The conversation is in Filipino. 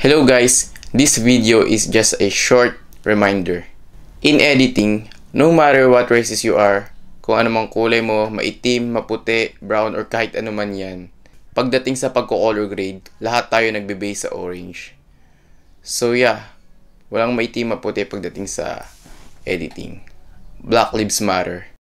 Hello guys, this video is just a short reminder. In editing, no matter what races you are, kung anumang kulay mo, maitim, maputi, brown, or kahit anuman yan, pagdating sa pagko-color grade, lahat tayo nagbe-base sa orange. So yeah, walang maitim, maputi pagdating sa editing. Black Lives Matter.